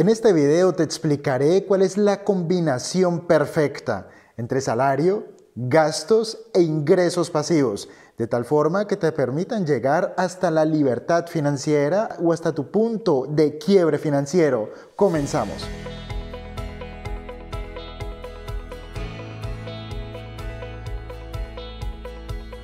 En este video te explicaré cuál es la combinación perfecta entre salario, gastos e ingresos pasivos, de tal forma que te permitan llegar hasta la libertad financiera o hasta tu punto de quiebre financiero. Comenzamos.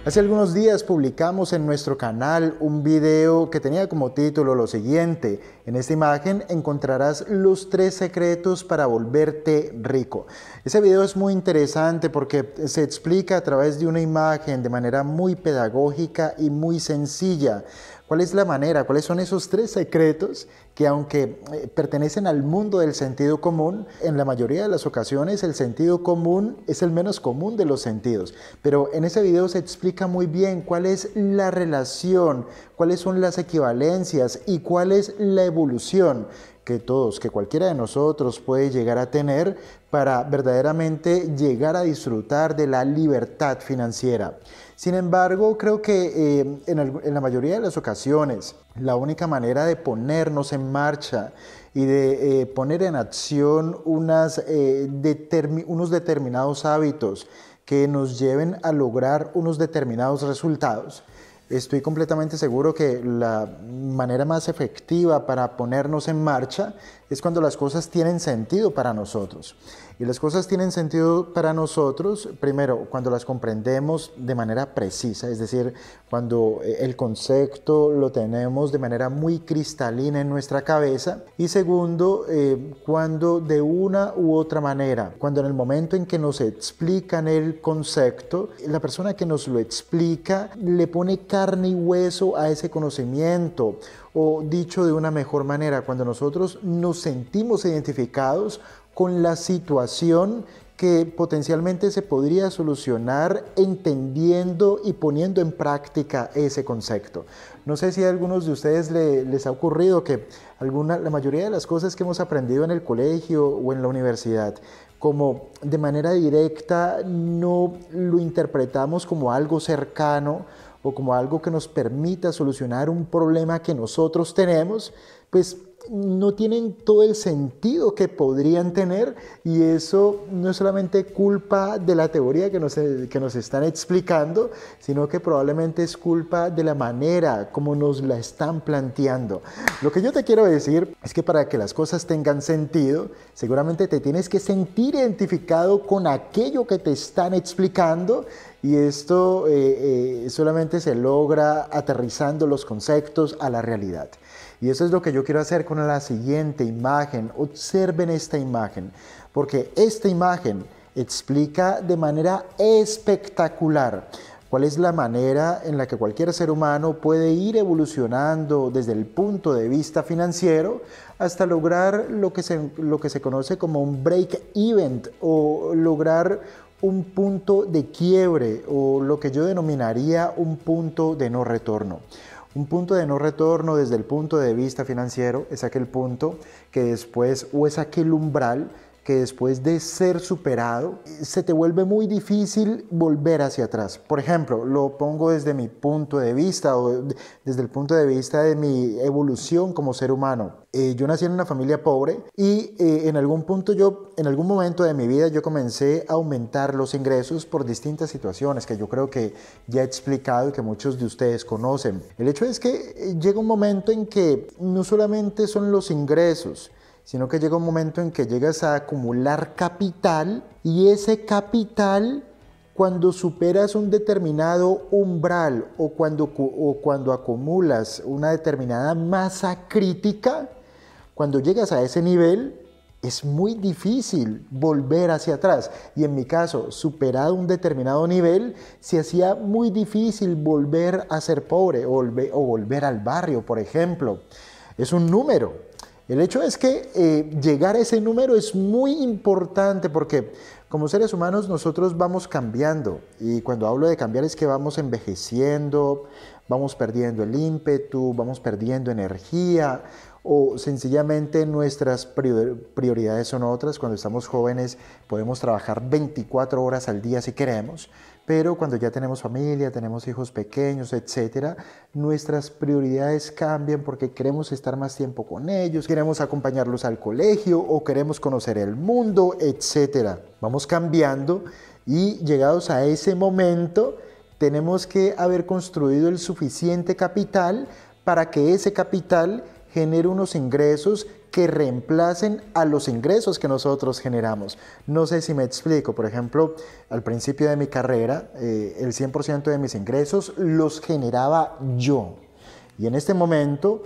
Hace algunos días publicamos en nuestro canal un video que tenía como título lo siguiente. En esta imagen encontrarás los tres secretos para volverte rico. Ese video es muy interesante porque se explica a través de una imagen de manera muy pedagógica y muy sencilla ¿Cuál es la manera? ¿Cuáles son esos tres secretos que aunque eh, pertenecen al mundo del sentido común, en la mayoría de las ocasiones el sentido común es el menos común de los sentidos? Pero en ese video se explica muy bien cuál es la relación, cuáles son las equivalencias y cuál es la evolución que todos, que cualquiera de nosotros puede llegar a tener para verdaderamente llegar a disfrutar de la libertad financiera. Sin embargo, creo que eh, en, la mayoría de las ocasiones, la única manera de ponernos en marcha y de eh, poner en acción eh, unos determinados hábitos que nos lleven a lograr unos determinados resultados. Estoy completamente seguro que la manera más efectiva para ponernos en marcha es cuando las cosas tienen sentido para nosotros. Y las cosas tienen sentido para nosotros, primero, cuando las comprendemos de manera precisa, es decir, cuando eh, el concepto lo tenemos de manera muy cristalina en nuestra cabeza. Y segundo, eh, cuando de una u otra manera, cuando en el momento en que nos explican el concepto, la persona que nos lo explica le pone carne y hueso a ese conocimiento o dicho de una mejor manera, cuando nosotros nos sentimos identificados con la situación que potencialmente se podría solucionar entendiendo y poniendo en práctica ese concepto. No sé si a algunos de ustedes les ha ocurrido que alguna, la mayoría de las cosas que hemos aprendido en el colegio o en la universidad, como de manera directa no lo interpretamos como algo cercano, o como algo que nos permita solucionar un problema que nosotros tenemos, pues no tienen todo el sentido que podrían tener y eso no es solamente culpa de la teoría eh, que nos, están explicando, sino que probablemente es culpa de la manera como nos la están planteando. Lo que yo te quiero decir es que para que las cosas tengan sentido, seguramente te tienes que sentir identificado con aquello que te están explicando y esto eh, eh, solamente se logra aterrizando los conceptos a la realidad. Y eso es lo que yo quiero hacer con la siguiente imagen. Observen esta imagen, porque esta imagen explica de manera espectacular cuál es la manera en la que cualquier ser humano puede ir evolucionando desde el punto de vista financiero hasta lograr lo que se, lo que se conoce como un break event o lograr un punto de quiebre o lo que yo denominaría un punto de no retorno. Un punto de no retorno desde el punto de vista financiero es aquel punto que después o es aquel umbral que después de ser superado se te vuelve muy difícil volver hacia atrás. Por ejemplo, lo pongo desde mi punto de vista o desde el punto de vista de mi evolución como ser humano. Eh, yo nací en una familia pobre y eh, en algún punto yo, en algún momento de mi vida yo comencé a aumentar los ingresos por distintas situaciones que yo creo que ya he explicado y que muchos de ustedes conocen. El hecho es que eh, llega un momento en que no solamente son los ingresos, sino que llega un momento en que llegas a acumular capital y ese capital cuando superas un determinado umbral o cuando, cuando acumulas una determinada masa crítica, cuando llegas a ese nivel, es muy difícil volver hacia atrás. Y en mi caso, superado un determinado nivel, se hacía muy difícil volver a ser pobre o, volver al barrio, por ejemplo. Es un número. El hecho es que eh, llegar a ese número es muy importante porque como seres humanos nosotros vamos cambiando y cuando hablo de cambiar es que vamos envejeciendo, vamos perdiendo el ímpetu, vamos perdiendo energía, o sencillamente nuestras prioridades son otras. Cuando estamos jóvenes podemos trabajar 24 horas al día si queremos, pero cuando ya tenemos familia, tenemos hijos pequeños, etcétera, nuestras prioridades cambian porque queremos estar más tiempo con ellos, queremos acompañarlos al colegio o queremos conocer el mundo, etcétera. Vamos cambiando y llegados a ese momento tenemos que haber construido el suficiente capital para que ese capital genera unos ingresos que reemplacen a los ingresos que nosotros generamos. No sé si me explico, por ejemplo, al principio de mi carrera, eh, el 100% de mis ingresos los generaba yo. Y en este momento,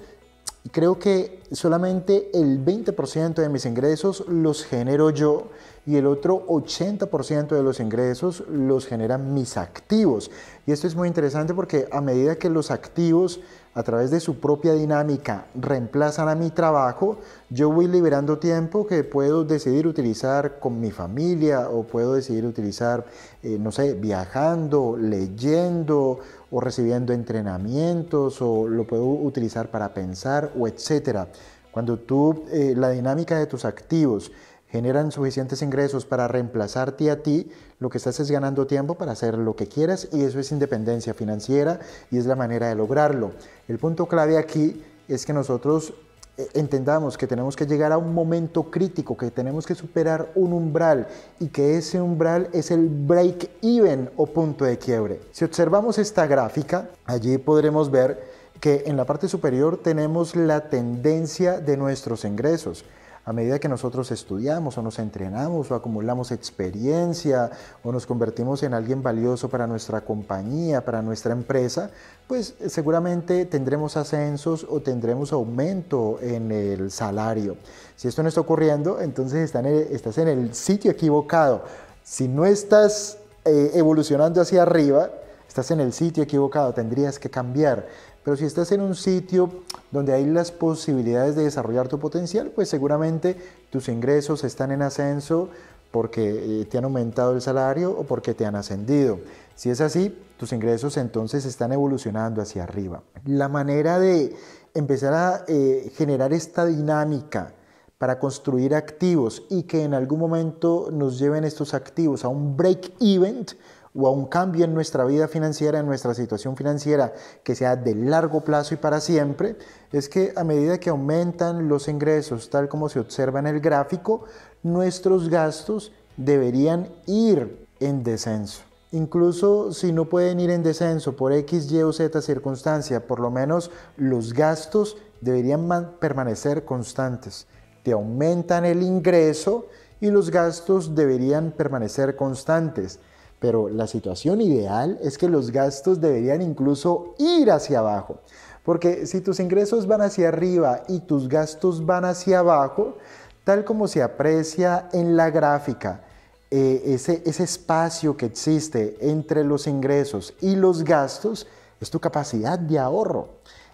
creo que solamente el 20% de mis ingresos los genero yo y el otro 80% de los ingresos los generan mis activos. Y esto es muy interesante porque a medida que los activos a través de su propia dinámica reemplazan a mi trabajo, yo voy liberando tiempo que puedo decidir utilizar con mi familia o puedo decidir utilizar, eh, no sé, viajando, leyendo o recibiendo entrenamientos o lo puedo utilizar para pensar o etcétera. Cuando tú, eh, la dinámica de tus activos generan suficientes ingresos para reemplazarte a ti, lo que estás es ganando tiempo para hacer lo que quieras y eso es independencia financiera y es la manera de lograrlo. El punto clave aquí es que nosotros eh, entendamos que tenemos que llegar a un momento crítico, que tenemos que superar un umbral y que ese umbral es el break-even o punto de quiebre. Si observamos esta gráfica, allí podremos ver que en la parte superior tenemos la tendencia de nuestros ingresos. A medida que nosotros estudiamos o nos entrenamos o acumulamos experiencia o nos convertimos en alguien valioso para nuestra compañía, para nuestra empresa, pues seguramente tendremos ascensos o tendremos aumento en el salario. Si esto no está ocurriendo, entonces estás en el sitio equivocado. Si no estás eh, evolucionando hacia arriba, estás en el sitio equivocado, tendrías que cambiar. Pero si estás en un sitio donde hay las posibilidades de desarrollar tu potencial, pues seguramente tus ingresos están en ascenso porque eh, te han aumentado el salario o porque te han ascendido. Si es así, tus ingresos entonces están evolucionando hacia arriba. La manera de empezar a eh, generar esta dinámica para construir activos y que en algún momento nos lleven estos activos a un break event o a un cambio en nuestra vida financiera, en nuestra situación financiera que sea de largo plazo y para siempre, es que a medida que aumentan los ingresos, tal como se observa en el gráfico, nuestros gastos deberían ir en descenso. Incluso si no pueden ir en descenso por X, Y o Z circunstancia, por lo menos los gastos deberían permanecer constantes. Te aumentan el ingreso y los gastos deberían permanecer constantes pero la situación ideal es que los gastos deberían incluso ir hacia abajo. Porque si tus ingresos van hacia arriba y tus gastos van hacia abajo, tal como se aprecia en la gráfica, eh, ese espacio que existe entre los ingresos y los gastos es tu capacidad de ahorro.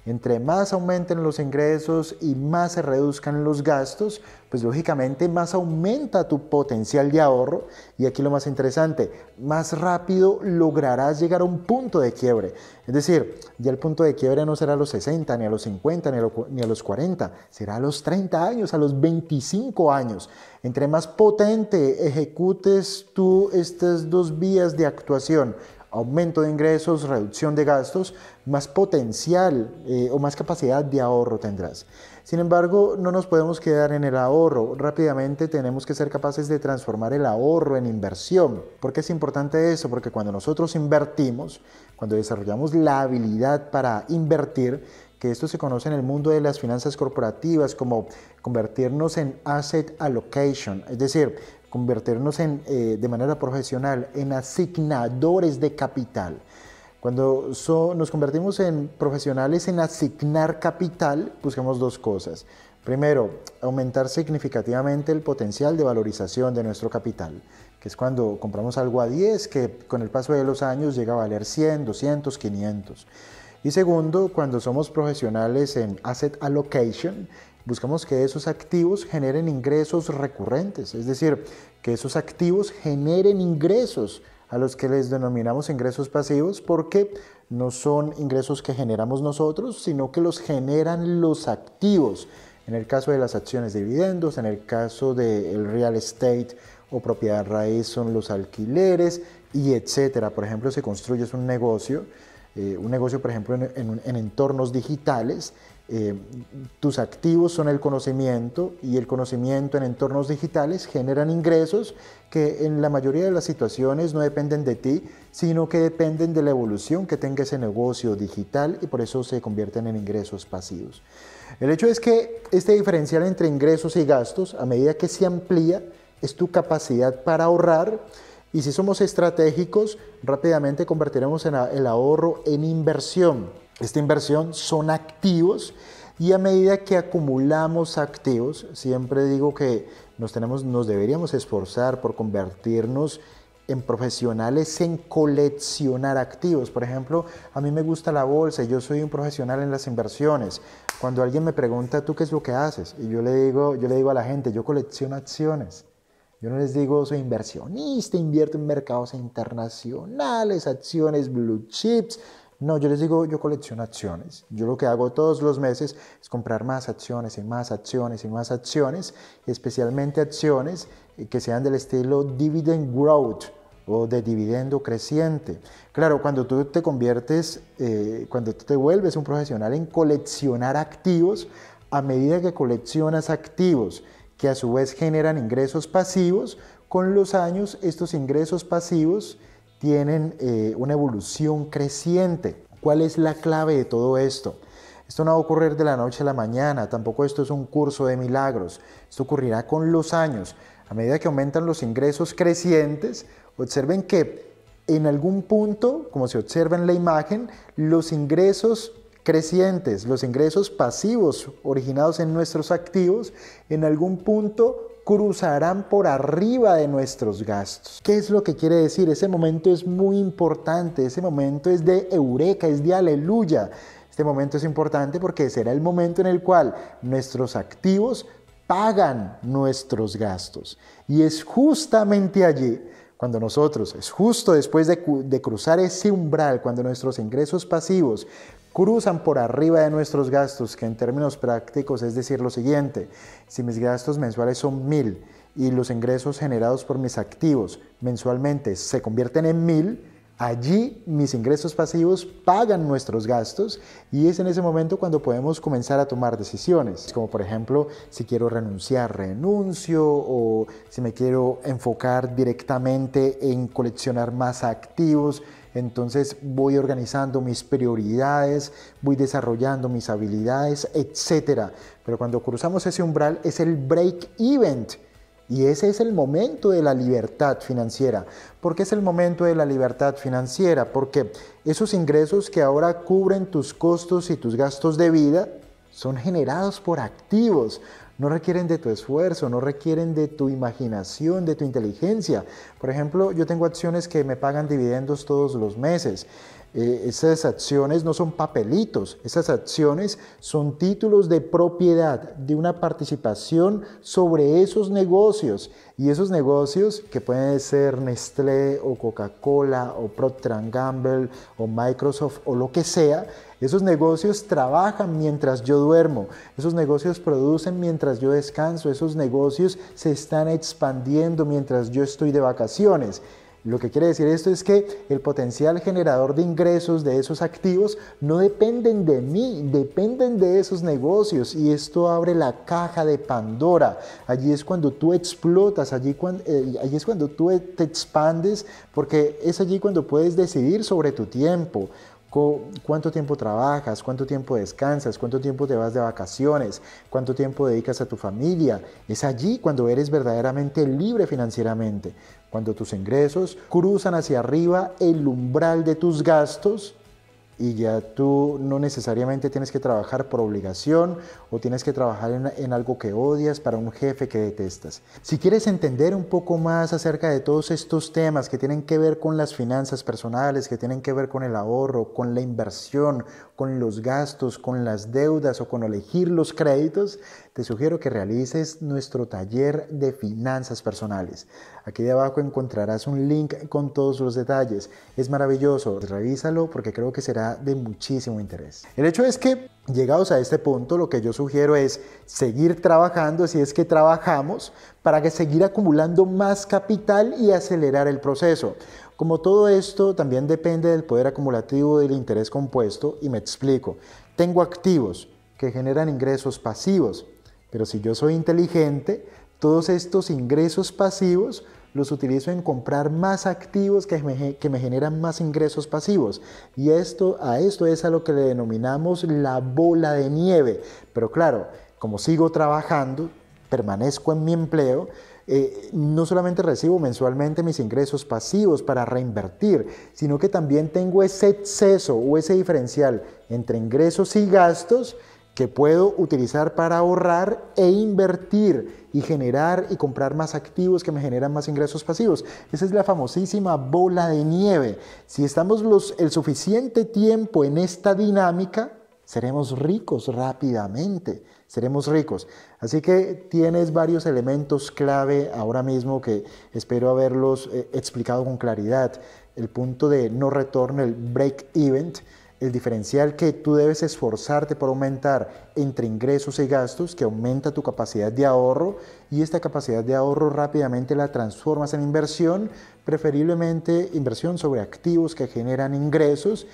Entre más aumenten los ingresos y más se reduzcan los gastos, pues lógicamente más aumenta tu potencial de ahorro. Y aquí lo más interesante, más rápido lograrás llegar a un punto de quiebre. Es decir, ya el punto de quiebre no será a los 60, ni a los 50, ni a los 40, será a los 30 años, a los 25 años. Entre más potente ejecutes tú estas dos vías de actuación, aumento de ingresos, reducción de gastos, más potencial eh, o más capacidad de ahorro tendrás. Sin embargo, no nos podemos quedar en el ahorro. Rápidamente tenemos que ser capaces de transformar el ahorro en inversión. ¿Por qué es importante eso? Porque cuando nosotros invertimos, cuando desarrollamos la habilidad para invertir, que esto se conoce en el mundo de las finanzas corporativas como convertirnos en asset allocation, es decir, convertirnos en, eh, de manera profesional en asignadores de capital. Cuando nos convertimos en profesionales en asignar capital, buscamos dos cosas. Primero, aumentar significativamente el potencial de valorización de nuestro capital, que es cuando compramos algo a 10, que con el paso de los años llega a valer 100, 200, 500. Y segundo, cuando somos profesionales en asset allocation, buscamos que esos activos generen ingresos recurrentes, es decir, que esos activos generen ingresos a los que les denominamos ingresos pasivos porque no son ingresos que generamos nosotros, sino que los generan los activos. En el caso de las acciones de dividendos, en el caso del real estate o propiedad raíz son los alquileres y etcétera. Por ejemplo, si construyes un negocio, eh, un negocio por ejemplo en entornos digitales eh, tus activos son el conocimiento y el conocimiento en entornos digitales generan ingresos que en la mayoría de las situaciones no dependen de ti, sino que dependen de la evolución que tenga ese negocio digital y por eso se convierten en ingresos pasivos. El hecho es que este diferencial entre ingresos y gastos, a medida que se amplía, es tu capacidad para ahorrar y si somos estratégicos, rápidamente convertiremos el ahorro en inversión esta inversión son activos y a medida que acumulamos activos, siempre digo que nos, tenemos, nos deberíamos esforzar por convertirnos en profesionales en coleccionar activos. Por ejemplo, a mí me gusta la bolsa, yo soy un profesional en las inversiones. Cuando alguien me pregunta, ¿tú qué es lo que haces? Y yo le digo, yo le digo a la gente, yo colecciono acciones. Yo no les digo, soy inversionista, invierto en mercados internacionales, acciones, blue chips. No, yo les digo, yo colecciono acciones. Yo lo que hago todos los meses es comprar más acciones y más acciones y más acciones, especialmente acciones eh, que sean del estilo dividend growth o de dividendo creciente. Claro, cuando tú te conviertes, eh, cuando tú te vuelves un profesional en coleccionar activos, a medida que coleccionas activos que a su vez generan ingresos pasivos, con los años estos ingresos pasivos tienen eh, una evolución creciente. ¿Cuál es la clave de todo esto? Esto no va a ocurrir de la noche a la mañana, tampoco esto es un curso de milagros, esto ocurrirá con los años. A medida que aumentan los ingresos crecientes, observen que en algún punto, como se observa en la imagen, los ingresos crecientes, los ingresos pasivos originados en nuestros activos, en algún punto cruzarán por arriba de nuestros gastos. ¿Qué es lo que quiere decir? Ese momento es muy importante, ese momento es de eureka, es de aleluya. Este momento es importante porque será el momento en el cual nuestros activos pagan nuestros gastos. Y es justamente allí cuando nosotros, es justo después de, cruzar ese umbral, cuando nuestros ingresos pasivos cruzan por arriba de nuestros gastos, que en términos prácticos es decir lo siguiente, si mis gastos mensuales son mil y los ingresos generados por mis activos mensualmente se convierten en mil, Allí mis ingresos pasivos pagan nuestros gastos y es en ese momento cuando podemos comenzar a tomar decisiones, como por ejemplo si quiero renunciar, renuncio o si me quiero enfocar directamente en coleccionar más activos, entonces voy organizando mis prioridades, voy desarrollando mis habilidades, etc. Pero cuando cruzamos ese umbral es el break event y ese es el momento de la libertad financiera. porque es el momento de la libertad financiera? Porque esos ingresos que ahora cubren tus costos y tus gastos de vida son generados por activos. No requieren de tu esfuerzo, no requieren de tu imaginación, de tu inteligencia. Por ejemplo, yo tengo acciones que me pagan dividendos todos los meses. Eh, esas acciones no son papelitos, esas acciones son títulos de propiedad, de una participación sobre esos negocios. Y esos negocios, que pueden ser Nestlé o Coca-Cola o Procter Gamble o Microsoft o lo que sea, esos negocios trabajan mientras yo duermo, esos negocios producen mientras yo descanso, esos negocios se están expandiendo mientras yo estoy de vacaciones. Lo que quiere decir esto es que el potencial generador de ingresos de esos activos no dependen de mí, dependen de esos negocios y esto abre la caja de Pandora. Allí es cuando tú explotas, allí, eh, es cuando tú e-, te expandes porque es allí cuando puedes decidir sobre tu tiempo cuánto tiempo trabajas, cuánto tiempo descansas, cuánto tiempo te vas de vacaciones, cuánto tiempo dedicas a tu familia. Es allí cuando eres verdaderamente libre financieramente. Cuando tus ingresos cruzan hacia arriba el umbral de tus gastos, y ya tú no necesariamente tienes que trabajar por obligación o tienes que trabajar en, algo que odias para un jefe que detestas. Si quieres entender un poco más acerca de todos estos temas que tienen que ver con las finanzas personales, que tienen que ver con el ahorro, con la inversión, con los gastos, con las deudas o con elegir los créditos, te sugiero que realices nuestro taller de finanzas personales. Aquí de abajo encontrarás un link con todos los detalles. Es maravilloso, revísalo porque creo que será de muchísimo interés. El hecho es que Llegados a este punto, lo que yo sugiero es seguir trabajando, si es que trabajamos, para que seguir acumulando más capital y acelerar el proceso. Como todo esto también depende del poder acumulativo del interés compuesto, y me explico, tengo activos que generan ingresos pasivos, pero si yo soy inteligente, todos estos ingresos pasivos los utilizo en comprar más activos que me, que me generan más ingresos pasivos. Y esto, a esto es a lo que le denominamos la bola de nieve. Pero claro, como sigo trabajando, permanezco en mi empleo, eh, no solamente recibo mensualmente mis ingresos pasivos para reinvertir, sino que también tengo ese exceso o ese diferencial entre ingresos y gastos que puedo utilizar para ahorrar e invertir y generar y comprar más activos que me generan más ingresos pasivos. Esa es la famosísima bola de nieve. Si estamos los, el suficiente tiempo en esta dinámica, seremos ricos rápidamente, seremos ricos. Así que tienes varios elementos clave ahora mismo que espero haberlos eh, explicado con claridad. El punto de no retorno, el break event el diferencial que tú debes esforzarte por aumentar entre ingresos y gastos, que aumenta tu capacidad de ahorro y esta capacidad de ahorro rápidamente la transformas en inversión, preferiblemente inversión sobre activos que generan ingresos.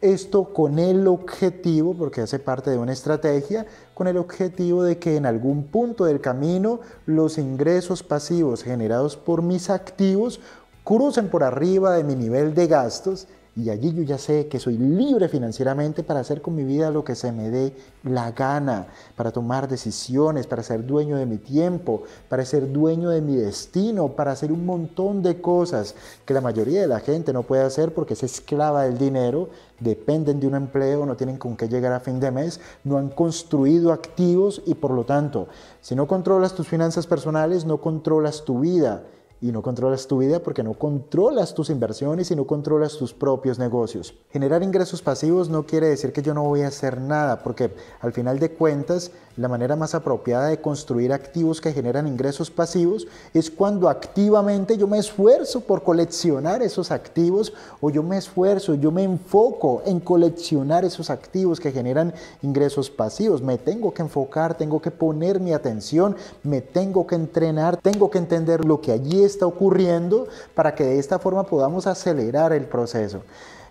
Esto con el objetivo, porque hace parte de una estrategia, con el objetivo de que en algún punto del camino los ingresos pasivos generados por mis activos crucen por arriba de mi nivel de gastos y allí yo ya sé que soy libre financieramente para hacer con mi vida lo que se me dé la gana, para tomar decisiones, para ser dueño de mi tiempo, para ser dueño de mi destino, para hacer un montón de cosas que la mayoría de la gente no puede hacer porque es esclava del dinero, dependen de un empleo, no tienen con qué llegar a fin de mes, no han construido activos y por lo tanto, si no controlas tus finanzas personales, no controlas tu vida y no controlas tu vida porque no controlas tus inversiones y no controlas tus propios negocios. Generar ingresos pasivos no quiere decir que yo no voy a hacer nada, porque al final de cuentas la manera más apropiada de construir activos que generan ingresos pasivos es cuando activamente yo me esfuerzo por coleccionar esos activos o yo me esfuerzo, yo me enfoco en coleccionar esos activos que generan ingresos pasivos. Me tengo que enfocar, tengo que poner mi atención, me tengo que entrenar, tengo que entender lo que allí está ocurriendo para que de esta forma podamos acelerar el proceso.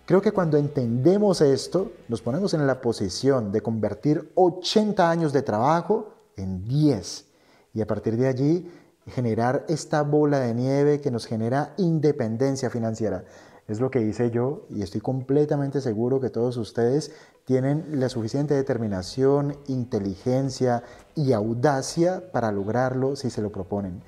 Creo que cuando entendemos esto, nos ponemos en la posición de convertir 80 años de trabajo en 10 y a partir de allí generar esta bola de nieve que nos genera independencia financiera. Es lo que hice yo y estoy completamente seguro que todos ustedes tienen la suficiente determinación, inteligencia y audacia para lograrlo si se lo proponen.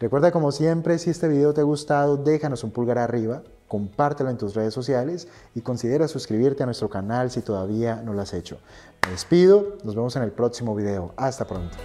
Recuerda como siempre, si este video te ha gustado, déjanos un pulgar arriba, compártelo en tus redes sociales y considera suscribirte a nuestro canal si todavía no lo has hecho. Me despido, nos vemos en el próximo video. Hasta pronto.